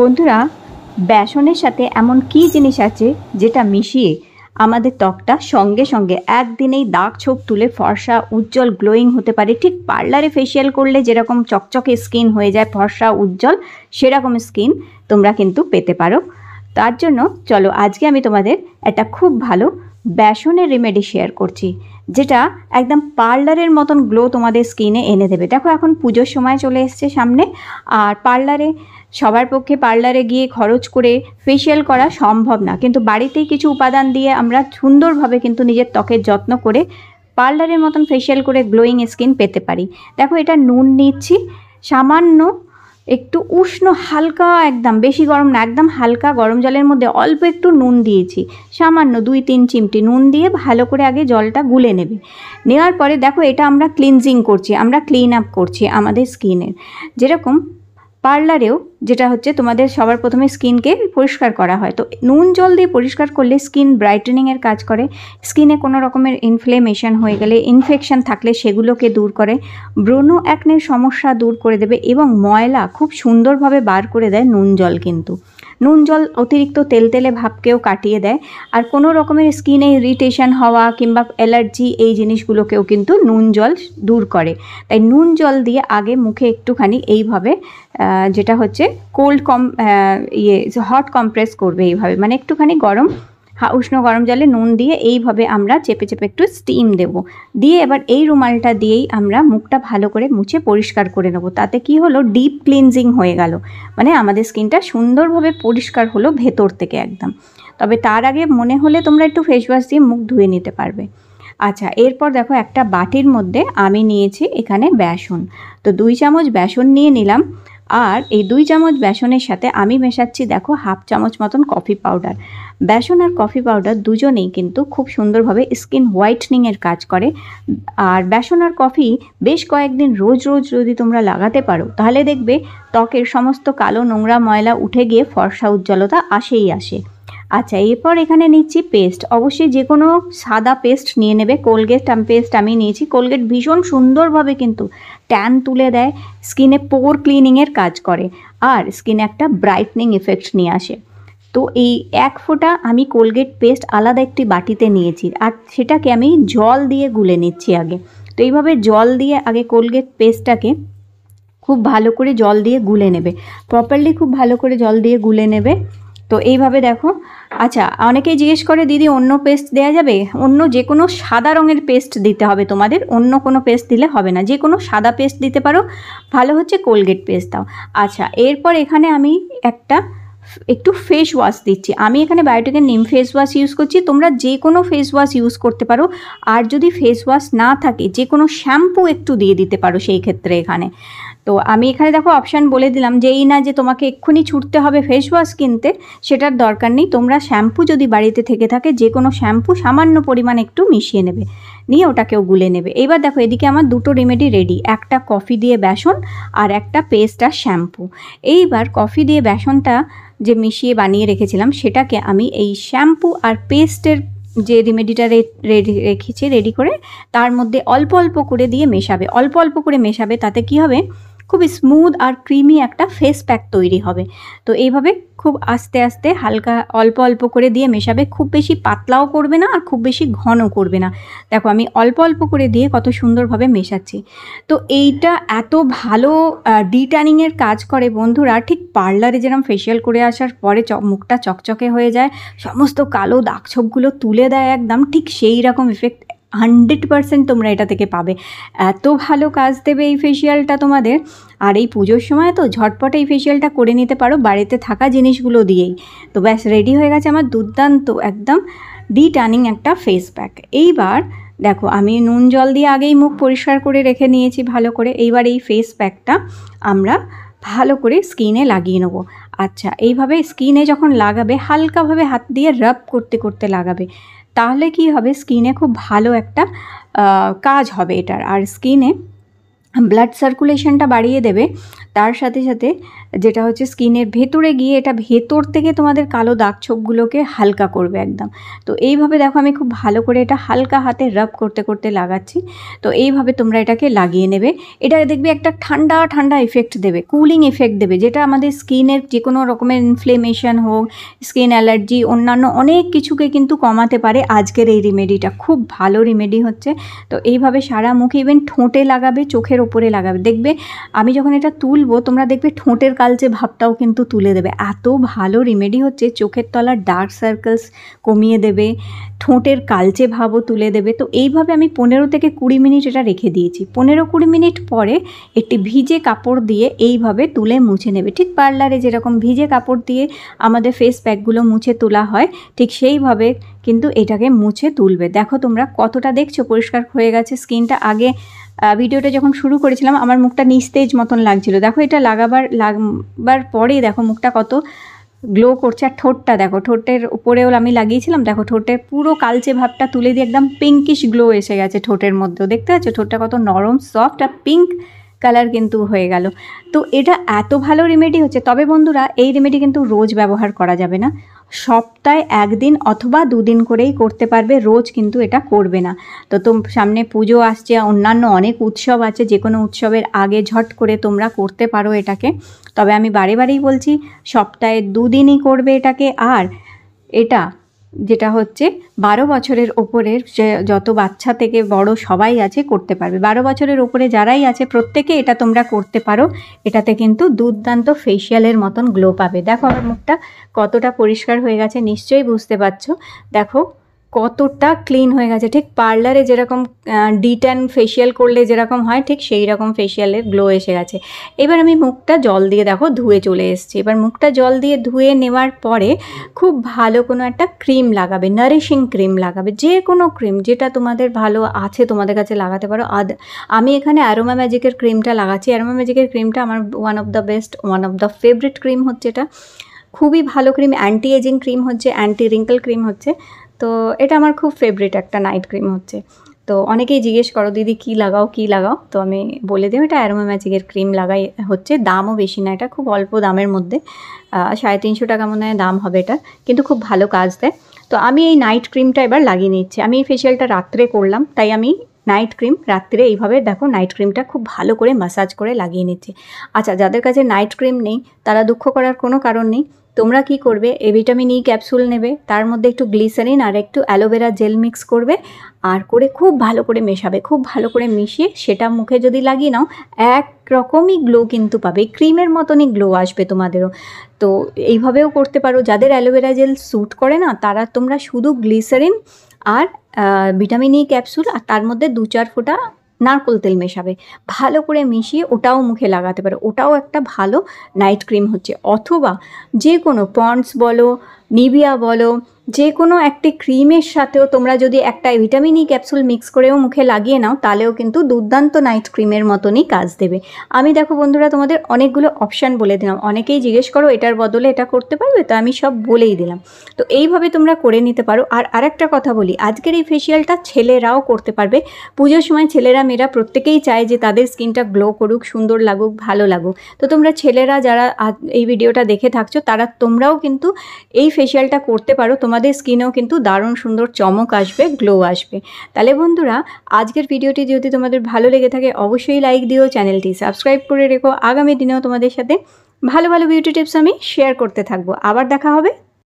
বন্ধুরা বেসনের সাথে এমন কি জিনিস আছে যেটা মিশিয়ে আমাদের ত্বকটা সঙ্গে সঙ্গে একদিনেই দাগ ছোপ তুলে ফর্সা উজ্জ্বল গ্লোয়িং হতে পারে ঠিক পার্লারে ফেসিয়াল করলে যেরকম চকচকে স্কিন হয়ে যায় ফর্সা উজ্জ্বল সেরকম স্কিন তোমরা কিন্তু পেতে পারো তার জন্য চলো আজকে আমি তোমাদের একটা খুব ভালো বেসনের রেমেডি শেয়ার করছি যেটা একদম পার্লারের মতন গ্লো তোমাদের স্কিনে এনে দেবে দেখো এখন পুজোর সময় চলে এসছে সামনে আর পার্লারে সবার পক্ষে পার্লারে গিয়ে খরচ করে ফেশিয়াল করা সম্ভব না কিন্তু বাড়িতেই কিছু উপাদান দিয়ে আমরা সুন্দরভাবে কিন্তু নিজের ত্বকের যত্ন করে পার্লারের মতন ফেশিয়াল করে গ্লোয়িং স্কিন পেতে পারি দেখো এটা নুন নিচ্ছি সামান্য একটু উষ্ণ হালকা একদম বেশি গরম না একদম হালকা গরম জলের মধ্যে অল্প একটু নুন দিয়েছি সামান্য দুই তিন চিমটি নুন দিয়ে ভালো করে আগে জলটা গুলে নেবে নেওয়ার পরে দেখো এটা আমরা ক্লিনজিং করছি আমরা ক্লিন আপ করছি আমাদের স্কিনের যেরকম পার্লারেও যেটা হচ্ছে তোমাদের সবার প্রথমে স্কিনকে পরিষ্কার করা হয় তো নুন জল দিয়ে পরিষ্কার করলে স্কিন ব্রাইটেনিংয়ের কাজ করে স্কিনে কোনো রকমের ইনফ্লেমেশন হয়ে গেলে ইনফেকশন থাকলে সেগুলোকে দূর করে ব্রণ অ্যাকনের সমস্যা দূর করে দেবে এবং ময়লা খুব সুন্দরভাবে বার করে দেয় নুন জল কিন্তু নুন জল অতিরিক্ত তেলতেলে ভাবকেও কাটিয়ে দেয় আর কোনো রকমের স্কিনে ইরিটেশন হওয়া কিংবা অ্যালার্জি এই জিনিসগুলোকেও কিন্তু নুন জল দূর করে তাই নুন জল দিয়ে আগে মুখে একটুখানি এইভাবে যেটা হচ্ছে কোল্ড কম ইয়ে হট কম্প্রেস করবে এইভাবে মানে একটুখানি গরম হা উষ্ণ গরম জলে নুন দিয়ে এইভাবে আমরা চেপে চেপে একটু স্টিম দেব দিয়ে এবার এই রুমালটা দিয়েই আমরা মুখটা ভালো করে মুছে পরিষ্কার করে নেব তাতে কি হলো ডিপ ক্লিনজিং হয়ে গেল মানে আমাদের স্কিনটা সুন্দরভাবে পরিষ্কার হলো ভেতর থেকে একদম তবে তার আগে মনে হলে তোমরা একটু ফেসওয়াশ দিয়ে মুখ ধুয়ে নিতে পারবে আচ্ছা এরপর দেখো একটা বাটির মধ্যে আমি নিয়েছি এখানে বেসন তো দুই চামচ বেসন নিয়ে নিলাম আর এই দুই চামচ বেসনের সাথে আমি মেশাচ্ছি দেখো হাফ চামচ মতন কফি পাউডার বেসন আর কফি পাউডার দুজনেই কিন্তু খুব সুন্দরভাবে স্কিন হোয়াইটনিংয়ের কাজ করে আর বেসন আর কফি বেশ কয়েকদিন রোজ রোজ যদি তোমরা লাগাতে পারো তাহলে দেখবে ত্বকের সমস্ত কালো নোংরা ময়লা উঠে গিয়ে ফর্সা উজ্জ্বলতা আসেই আসে আচ্ছা এরপর এখানে নিচ্ছি পেস্ট অবশ্যই যে কোনো সাদা পেস্ট নিয়ে নেবে কোলগেট পেস্ট আমি নিয়েছি কোলগেট ভীষণ সুন্দরভাবে কিন্তু ট্যান তুলে দেয় স্কিনে পোর ক্লিনিংয়ের কাজ করে আর স্কিনে একটা ব্রাইটনিং ইফেক্ট নিয়ে আসে তো এই এক ফোঁটা আমি কোলগেট পেস্ট আলাদা একটি বাটিতে নিয়েছি আর সেটাকে আমি জল দিয়ে গুলে নিচ্ছি আগে তো এইভাবে জল দিয়ে আগে কোলগেট পেস্টটাকে খুব ভালো করে জল দিয়ে গুলে নেবে প্রপারলি খুব ভালো করে জল দিয়ে গুলে নেবে তো এইভাবে দেখো আচ্ছা অনেকেই জিজ্ঞেস করে দিদি অন্য পেস্ট দেওয়া যাবে অন্য যে কোনো সাদা রঙের পেস্ট দিতে হবে তোমাদের অন্য কোনো পেস্ট দিলে হবে না যে কোনো সাদা পেস্ট দিতে পারো ভালো হচ্ছে কোলগেট পেস্ট দাও আচ্ছা এরপর এখানে আমি একটা একটু ফেস ওয়াশ দিচ্ছি আমি এখানে বায়োটেকের নিম ফেস ওয়াশ ইউজ করছি তোমরা যে কোনো ফেস ওয়াশ ইউজ করতে পারো আর যদি ফেস ওয়াশ না থাকে যে কোনো শ্যাম্পু একটু দিয়ে দিতে পারো সেই ক্ষেত্রে এখানে তো আমি এখানে দেখো অপশান বলে দিলাম যে এই না যে তোমাকে এক্ষুনি ছুটতে হবে ফেস ওয়াশ কিনতে সেটার দরকার নেই তোমরা শ্যাম্পু যদি বাড়িতে থেকে থাকে যে কোনো শ্যাম্পু সামান্য পরিমাণ একটু মিশিয়ে নেবে নিয়ে ওটাকেও গুলে নেবে এবার দেখো এদিকে আমার দুটো রেমেডি রেডি একটা কফি দিয়ে বেসন আর একটা পেস্ট আর শ্যাম্পু এইবার কফি দিয়ে বেসনটা যে মিশিয়ে বানিয়ে রেখেছিলাম সেটাকে আমি এই শ্যাম্পু আর পেস্টের যে রেমেডিটা রেডি রেখেছি রেডি করে তার মধ্যে অল্প অল্প করে দিয়ে মেশাবে অল্প অল্প করে মেশাবে তাতে কি হবে খুবই স্মুথ আর ক্রিমি একটা ফেস প্যাক তৈরি হবে তো এইভাবে খুব আস্তে আস্তে হালকা অল্প অল্প করে দিয়ে মেশাবে খুব বেশি পাতলাও করবে না আর খুব বেশি ঘন করবে না দেখো আমি অল্প অল্প করে দিয়ে কত সুন্দরভাবে মেশাচ্ছি তো এইটা এত ভালো ডিটার্নিংয়ের কাজ করে বন্ধুরা ঠিক পার্লারে যেরকম ফেশিয়াল করে আসার পরে মুখটা চকচকে হয়ে যায় সমস্ত কালো দাগ ছোপগুলো তুলে দেয় একদম ঠিক সেই রকম ইফেক্ট হান্ড্রেড পারসেন্ট তোমরা এটা থেকে পাবে এত ভালো কাজ দেবে এই ফেসিয়ালটা তোমাদের আর এই পুজোর সময় তো ঝটপট এই ফেসিয়ালটা করে নিতে পারো বাড়িতে থাকা জিনিসগুলো দিয়েই তো ব্যাস রেডি হয়ে গেছে আমার দুর্দান্ত একদম ডি টার্নিং একটা ফেস প্যাক এইবার দেখো আমি নুন জল দিয়ে আগেই মুখ পরিষ্কার করে রেখে নিয়েছি ভালো করে এইবার এই ফেস প্যাকটা আমরা ভালো করে স্কিনে লাগিয়ে নেবো আচ্ছা এইভাবে স্কিনে যখন লাগাবে হালকাভাবে হাত দিয়ে রাব করতে করতে লাগাবে তাহলে কি হবে স্কিনে খুব ভালো একটা কাজ হবে এটার আর স্কিনে ব্লাড সার্কুলেশনটা বাড়িয়ে দেবে তার সাথে সাথে যেটা হচ্ছে স্কিনের ভেতরে গিয়ে এটা ভেতর থেকে তোমাদের কালো দাগ ছোপগুলোকে হালকা করবে একদম তো এইভাবে দেখো আমি খুব ভালো করে এটা হালকা হাতে রাব করতে করতে লাগাচ্ছি তো এইভাবে তোমরা এটাকে লাগিয়ে নেবে এটা দেখবে একটা ঠান্ডা ঠান্ডা এফেক্ট দেবে কুলিং এফেক্ট দেবে যেটা আমাদের স্কিনের যে কোনো রকমের ইনফ্লেমেশন হোক স্কিন অ্যালার্জি অন্যান্য অনেক কিছুকে কিন্তু কমাতে পারে আজকের এই রিমেডিটা খুব ভালো রিমেডি হচ্ছে তো এইভাবে সারা মুখে ইভেন ঠোঁটে লাগাবে চোখের ওপরে লাগাবে দেখবে আমি যখন এটা তুলবো তোমরা দেখবে ঠোঁটের কালচে ভাবটাও কিন্তু তুলে দেবে এত ভালো রেমেডি হচ্ছে চোখের তলার ডার্ক সার্কেলস কমিয়ে দেবে ঠোঁটের কালচে ভাবও তুলে দেবে তো এইভাবে আমি পনেরো থেকে কুড়ি মিনিট এটা রেখে দিয়েছি পনেরো কুড়ি মিনিট পরে একটি ভিজে কাপড় দিয়ে এইভাবে তুলে মুছে নেবে ঠিক পার্লারে যেরকম ভিজে কাপড় দিয়ে আমাদের ফেস প্যাকগুলো মুছে তোলা হয় ঠিক সেইভাবে কিন্তু এটাকে মুছে তুলবে দেখো তোমরা কতটা দেখছো পরিষ্কার হয়ে গেছে স্কিনটা আগে ভিডিওটা যখন শুরু করেছিলাম আমার মুখটা নিস্তেজ মতন লাগছিল দেখো এটা লাগাবার লাগবার পরে দেখো মুখটা কত গ্লো করছে আর ঠোঁটটা দেখো ঠোঁটের উপরেও আমি লাগিয়েছিলাম দেখো ঠোঁটের পুরো কালচে ভাবটা তুলে দিয়ে একদম পিঙ্কিশ গ্লো এসে গেছে ঠোঁটের মধ্যেও দেখতে পাচ্ছ ঠোঁটটা কত নরম সফট আর পিঙ্ক কালার কিন্তু হয়ে গেল তো এটা এত ভালো রেমেডি হচ্ছে তবে বন্ধুরা এই রেমেডি কিন্তু রোজ ব্যবহার করা যাবে না সপ্তাহে একদিন অথবা দুদিন করেই করতে পারবে রোজ কিন্তু এটা করবে না তো তোম সামনে পুজো আসছে অন্যান্য অনেক উৎসব আছে যে কোনো উৎসবের আগে ঝট করে তোমরা করতে পারো এটাকে তবে আমি বারে বারেই বলছি সপ্তাহে দুদিনই করবে এটাকে আর এটা যেটা হচ্ছে বারো বছরের ওপরের যত বাচ্চা থেকে বড় সবাই আছে করতে পারবে বারো বছরের ওপরে যারাই আছে প্রত্যেকে এটা তোমরা করতে পারো এটাতে কিন্তু দুর্দান্ত ফেসিয়ালের মতন গ্লো পাবে দেখো আমার মুখটা কতটা পরিষ্কার হয়ে গেছে নিশ্চয়ই বুঝতে পারছো দেখো কতটা ক্লিন হয়ে গেছে ঠিক পার্লারে যেরকম ডিট্যান ফেশিয়াল করলে যেরকম হয় ঠিক সেই রকম ফেশিয়ালের গ্লো এসে গেছে এবার আমি মুখটা জল দিয়ে দেখো ধুয়ে চলে এসেছি এবার মুখটা জল দিয়ে ধুয়ে নেওয়ার পরে খুব ভালো কোনো একটা ক্রিম লাগাবে নারিশিং ক্রিম লাগাবে যে কোনো ক্রিম যেটা তোমাদের ভালো আছে তোমাদের কাছে লাগাতে পারো আদ আমি এখানে অ্যারোমা ম্যাজিকের ক্রিমটা লাগাচ্ছি অ্যারোমা ম্যাজিকের ক্রিমটা আমার one of the best one of the favourite cream হচ্ছে এটা খুবই ভালো ক্রিম অ্যান্টি এজিং ক্রিম হচ্ছে অ্যান্টি রিঙ্কেল ক্রিম হচ্ছে তো এটা আমার খুব ফেভারিট একটা নাইট ক্রিম হচ্ছে তো অনেকেই জিজ্ঞেস করো দিদি কি লাগাও কি লাগাও তো আমি বলে দিই এটা অ্যারোমা ম্যাজিকের ক্রিম লাগাই হচ্ছে দামও বেশি না এটা খুব অল্প দামের মধ্যে সাড়ে তিনশো টাকা মনে হয় দাম হবে এটা কিন্তু খুব ভালো কাজ দেয় তো আমি এই নাইট ক্রিমটা এবার লাগিয়ে নিচ্ছি আমি এই ফেশিয়ালটা রাত্রে করলাম তাই আমি নাইট ক্রিম রাত্রে এইভাবে দেখো নাইট ক্রিমটা খুব ভালো করে ম্যাসাজ করে লাগিয়ে নিচ্ছে আচ্ছা যাদের কাছে নাইট ক্রিম নেই তারা দুঃখ করার কোনো কারণ নেই তোমরা কি করবে এ ভিটামিন ই ক্যাপসুল নেবে তার মধ্যে একটু গ্লিসারিন আর একটু অ্যালোভেরা জেল মিক্স করবে আর করে খুব ভালো করে মেশাবে খুব ভালো করে মিশিয়ে সেটা মুখে যদি লাগিয়ে নাও এক রকমই গ্লো কিন্তু পাবে ক্রিমের মতনই গ্লো আসবে তোমাদেরও তো এইভাবেও করতে পারো যাদের অ্যালোভেরা জেল স্যুট করে না তারা তোমরা শুধু গ্লিসারিন আর ভিটামিন ই e ক্যাপসুল আর তার মধ্যে দু চার ফোঁটা নারকোল তেল মেশাবে ভালো করে মিশিয়ে ওটাও মুখে লাগাতে পারো ওটাও একটা ভালো নাইট ক্রিম হচ্ছে অথবা যে কোনো পন্ডস বলো নিবিয়া বলো যে কোনো একটি ক্রিমের সাথেও তোমরা যদি একটা vitamin E e capsule mix করেও মুখে লাগিয়ে নাও তাহলেও কিন্তু দুর্দান্ত নাইট ক্রিমের মতনই কাজ দেবে আমি দেখো বন্ধুরা তোমাদের অনেকগুলো অপশান বলে দিলাম অনেকেই জিজ্ঞেস করো এটার বদলে এটা করতে পারবে তো আমি সব বলেই দিলাম তো এইভাবে তোমরা করে নিতে পারো আর আরেকটা কথা বলি আজকের এই ফেসিয়ালটা ছেলেরাও করতে পারবে পুজোর সময় ছেলেরা মেয়েরা প্রত্যেকেই চায় যে তাদের স্কিনটা গ্লো করুক সুন্দর লাগুক ভালো লাগুক তো তোমরা ছেলেরা যারা এই ভিডিওটা দেখে থাকছো তারা তোমরাও কিন্তু এই ফেশিয়ালটা করতে পারো তোমাদের স্কিনেও কিন্তু দারুণ সুন্দর চমক আসবে গ্লো আসবে তাহলে বন্ধুরা আজকের ভিডিওটি যদি তোমাদের ভালো লেগে থাকে অবশ্যই লাইক দিও চ্যানেলটি সাবস্ক্রাইব করে রেখো আগামী দিনেও তোমাদের সাথে ভালো ভালো বিউটি টিপস আমি শেয়ার করতে থাকবো আবার দেখা হবে